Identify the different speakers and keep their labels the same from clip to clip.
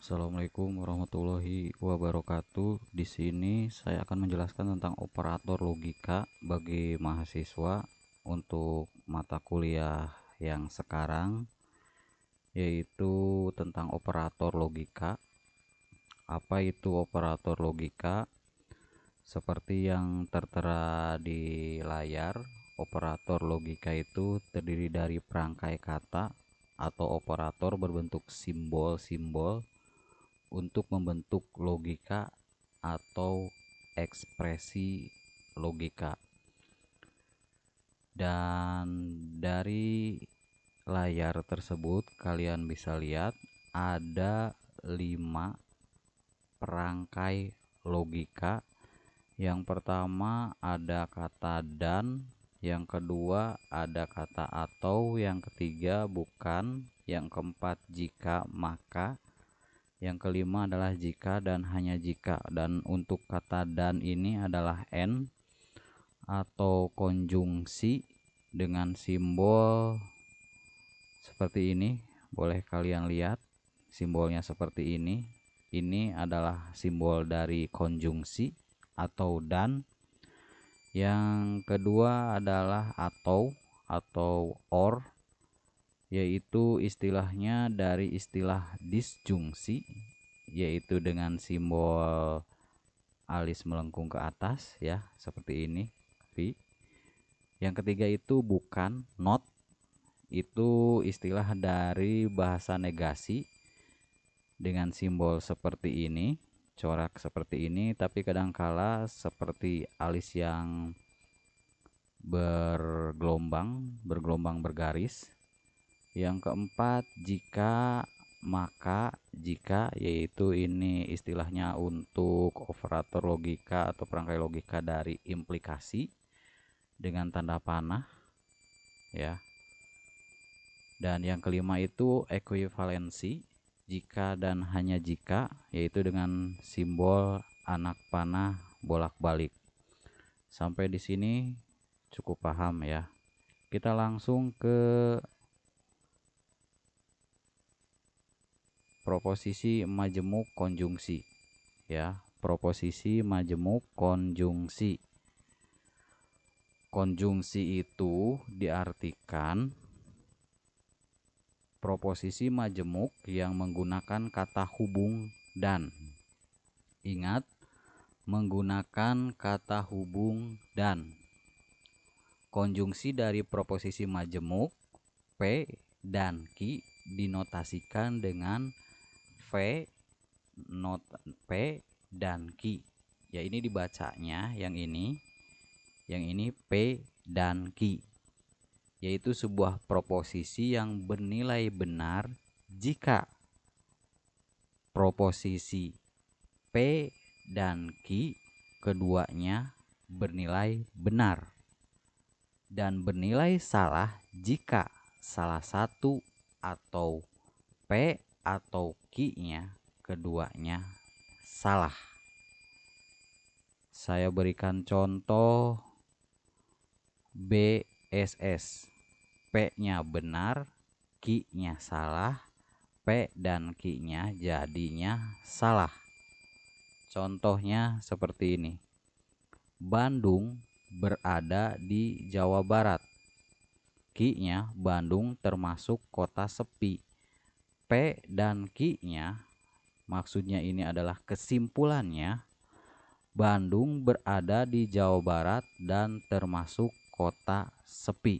Speaker 1: Assalamualaikum warahmatullahi wabarakatuh. Di sini saya akan menjelaskan tentang operator logika bagi mahasiswa untuk mata kuliah yang sekarang yaitu tentang operator logika. Apa itu operator logika? Seperti yang tertera di layar, operator logika itu terdiri dari perangkai kata atau operator berbentuk simbol-simbol untuk membentuk logika atau ekspresi logika. Dan dari layar tersebut kalian bisa lihat ada lima perangkai logika. Yang pertama ada kata dan, yang kedua ada kata atau, yang ketiga bukan, yang keempat jika maka, yang kelima adalah jika dan hanya jika dan untuk kata dan ini adalah n atau konjungsi dengan simbol seperti ini. Boleh kalian lihat simbolnya seperti ini. Ini adalah simbol dari konjungsi atau dan. Yang kedua adalah atau atau or yaitu istilahnya dari istilah disjungsi yaitu dengan simbol alis melengkung ke atas ya seperti ini V yang ketiga itu bukan not itu istilah dari bahasa negasi dengan simbol seperti ini corak seperti ini tapi kadangkala seperti alis yang bergelombang bergelombang bergaris yang keempat, jika maka jika yaitu ini istilahnya untuk operator logika atau perangkai logika dari implikasi dengan tanda panah ya. Dan yang kelima itu ekuivalensi jika dan hanya jika yaitu dengan simbol anak panah bolak-balik. Sampai di sini cukup paham ya. Kita langsung ke proposisi majemuk konjungsi ya proposisi majemuk konjungsi konjungsi itu diartikan proposisi majemuk yang menggunakan kata hubung dan ingat menggunakan kata hubung dan konjungsi dari proposisi majemuk P dan Ki dinotasikan dengan V, not P, dan Q. Ya ini dibacanya yang ini, yang ini P dan Q. Yaitu sebuah proposisi yang bernilai benar jika proposisi P dan Q keduanya bernilai benar dan bernilai salah jika salah satu atau P atau kakinya keduanya salah. Saya berikan contoh BSS. P-nya benar, Q-nya salah, P dan Q-nya jadinya salah. Contohnya seperti ini. Bandung berada di Jawa Barat. q nya Bandung termasuk kota sepi. P dan Q-nya, maksudnya ini adalah kesimpulannya, Bandung berada di Jawa Barat dan termasuk kota sepi.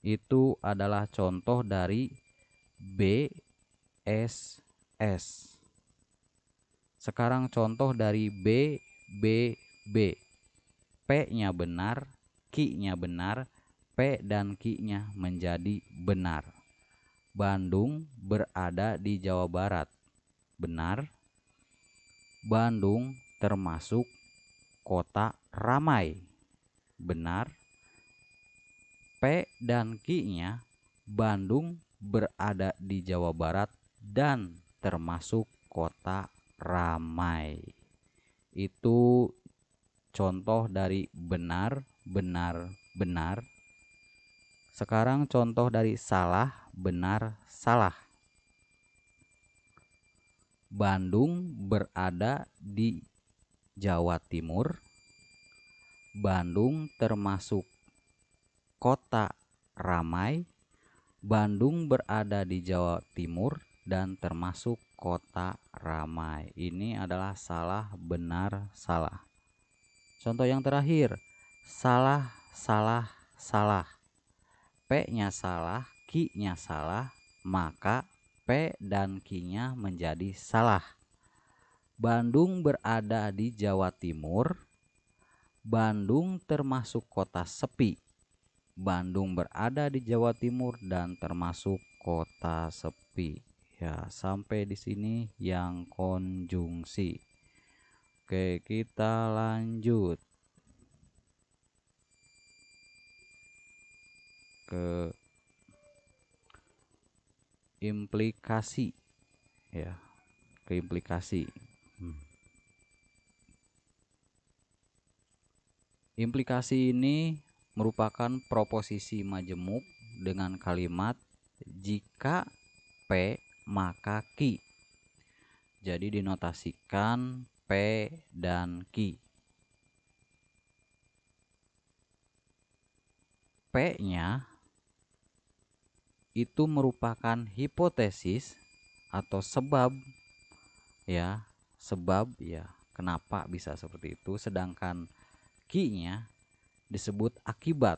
Speaker 1: Itu adalah contoh dari BSS. Sekarang contoh dari BBB. P-nya benar, Q-nya benar, P dan Q-nya menjadi benar. Bandung berada di Jawa Barat. Benar? Bandung termasuk kota ramai. Benar? P dan Q-nya Bandung berada di Jawa Barat dan termasuk kota ramai. Itu contoh dari benar, benar, benar sekarang contoh dari salah, benar, salah. Bandung berada di Jawa Timur. Bandung termasuk kota ramai. Bandung berada di Jawa Timur dan termasuk kota ramai. Ini adalah salah, benar, salah. Contoh yang terakhir, salah, salah, salah. P-nya salah, Q-nya salah, maka P dan Q-nya menjadi salah. Bandung berada di Jawa Timur. Bandung termasuk kota sepi. Bandung berada di Jawa Timur dan termasuk kota sepi. Ya, sampai di sini yang konjungsi. Oke, kita lanjut. ke implikasi ya ke implikasi hmm. implikasi ini merupakan proposisi majemuk dengan kalimat jika P maka q. jadi dinotasikan P dan q. P nya itu merupakan hipotesis atau sebab ya, sebab ya kenapa bisa seperti itu sedangkan ki-nya disebut akibat.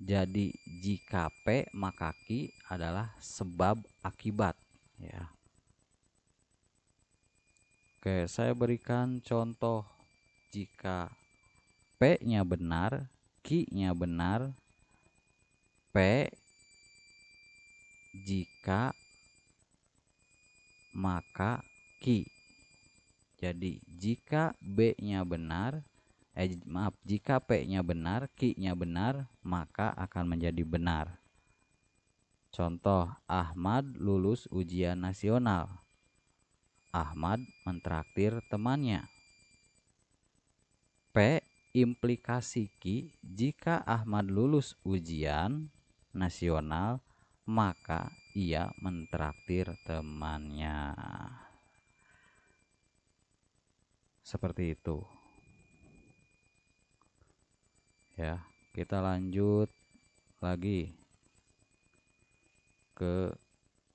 Speaker 1: Jadi jika P maka Q adalah sebab akibat ya. Oke, saya berikan contoh jika P-nya benar, Q-nya benar, P jika maka ki. Jadi jika B-nya benar, eh maaf, jika P-nya benar, Ki-nya benar, maka akan menjadi benar. Contoh, Ahmad lulus ujian nasional. Ahmad mentraktir temannya. P implikasi Ki jika Ahmad lulus ujian nasional, maka ia mentraktir temannya. Seperti itu. Ya, kita lanjut lagi ke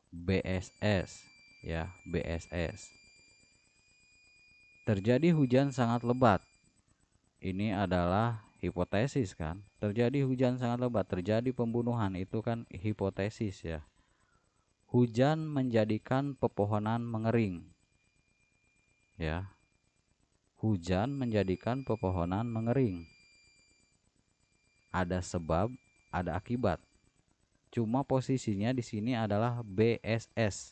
Speaker 1: BSS ya, BSS. Terjadi hujan sangat lebat. Ini adalah hipotesis kan terjadi hujan sangat lebat terjadi pembunuhan itu kan hipotesis ya hujan menjadikan pepohonan mengering ya hujan menjadikan pepohonan mengering ada sebab ada akibat cuma posisinya di sini adalah BSS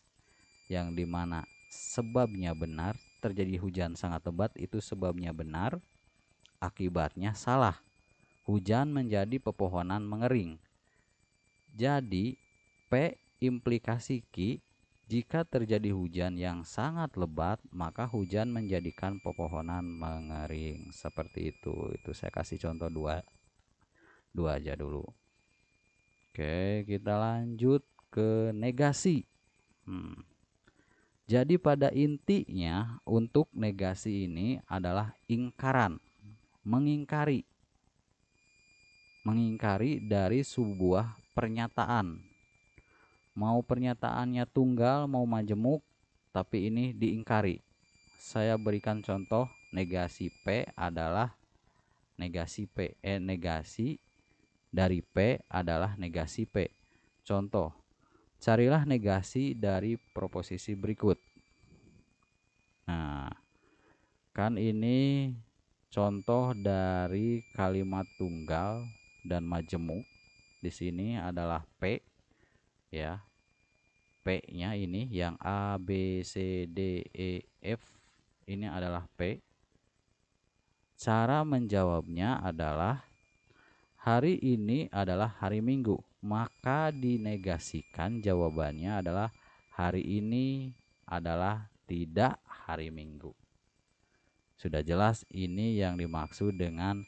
Speaker 1: yang dimana sebabnya benar terjadi hujan sangat lebat itu sebabnya benar Akibatnya salah. Hujan menjadi pepohonan mengering. Jadi, P implikasi Q jika terjadi hujan yang sangat lebat, maka hujan menjadikan pepohonan mengering. Seperti itu. Itu saya kasih contoh dua. Dua aja dulu. Oke, kita lanjut ke negasi. Hmm. Jadi pada intinya untuk negasi ini adalah ingkaran mengingkari mengingkari dari sebuah pernyataan mau pernyataannya tunggal mau majemuk tapi ini diingkari saya berikan contoh negasi P adalah negasi P eh negasi dari P adalah negasi P contoh carilah negasi dari proposisi berikut nah kan ini Contoh dari kalimat tunggal dan majemuk di sini adalah P ya. P-nya ini yang A B C D E F ini adalah P. Cara menjawabnya adalah hari ini adalah hari Minggu, maka dinegasikan jawabannya adalah hari ini adalah tidak hari Minggu. Sudah jelas ini yang dimaksud dengan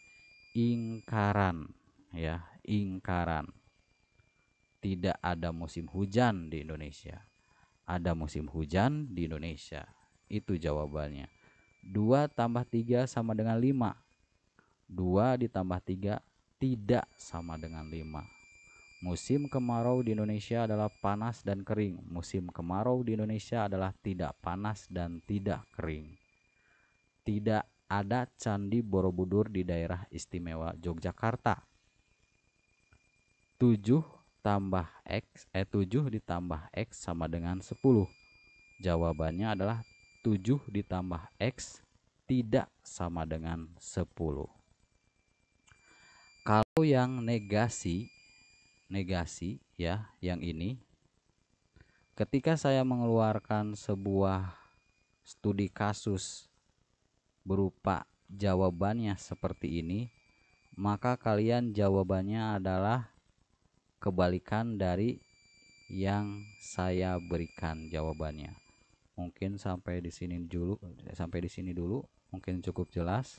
Speaker 1: ingkaran ya, ingkaran. Tidak ada musim hujan di Indonesia. Ada musim hujan di Indonesia. Itu jawabannya. 2 tambah 3 sama dengan 5. 2 ditambah 3 tidak sama dengan 5. Musim kemarau di Indonesia adalah panas dan kering. Musim kemarau di Indonesia adalah tidak panas dan tidak kering tidak ada Candi Borobudur di daerah istimewa Yogyakarta. 7 tambah X, eh 7 ditambah X sama dengan 10. Jawabannya adalah 7 ditambah X tidak sama dengan 10. Kalau yang negasi, negasi ya, yang ini. Ketika saya mengeluarkan sebuah studi kasus berupa jawabannya seperti ini, maka kalian jawabannya adalah kebalikan dari yang saya berikan jawabannya. Mungkin sampai di sini dulu, sampai di sini dulu mungkin cukup jelas.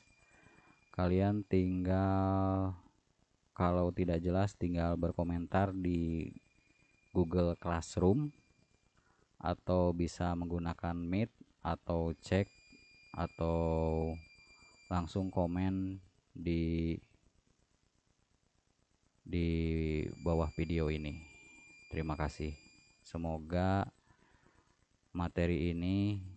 Speaker 1: Kalian tinggal kalau tidak jelas tinggal berkomentar di Google Classroom atau bisa menggunakan Meet atau cek atau langsung komen di di bawah video ini. Terima kasih. Semoga materi ini